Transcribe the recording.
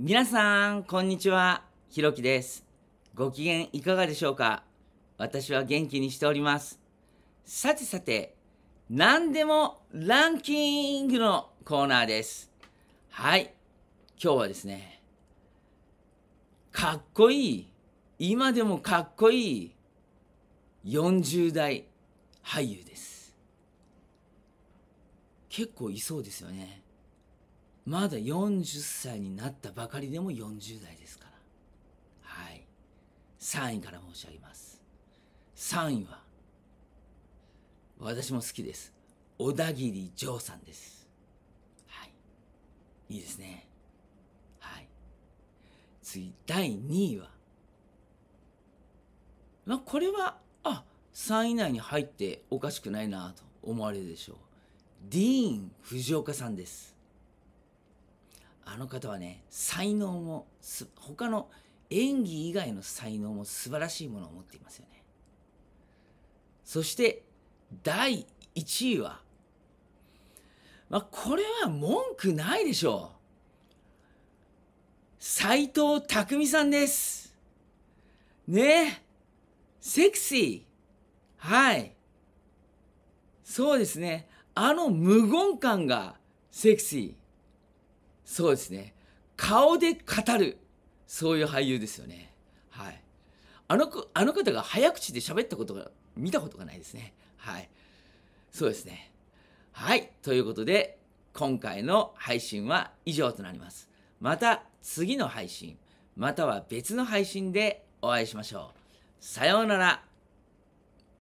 皆さん、こんにちは。ひろきです。ご機嫌いかがでしょうか私は元気にしております。さてさて、何でもランキングのコーナーです。はい。今日はですね、かっこいい、今でもかっこいい40代俳優です。結構いそうですよね。まだ40歳になったばかりでも40代ですから。はい。3位から申し上げます。3位は、私も好きです。小田切丈さんです。はい。いいですね。はい。次、第2位は、まあ、これは、あ、3位以内に入っておかしくないなと思われるでしょう。ディーン・藤岡さんです。あの方はね才能も他の演技以外の才能も素晴らしいものを持っていますよねそして第1位はまあこれは文句ないでしょう斎藤匠さんですねセクシーはいそうですねあの無言感がセクシーそうですね顔で語るそういう俳優ですよねはいあのあの方が早口で喋ったことが見たことがないですねはいそうですねはいということで今回の配信は以上となりますまた次の配信または別の配信でお会いしましょうさようなら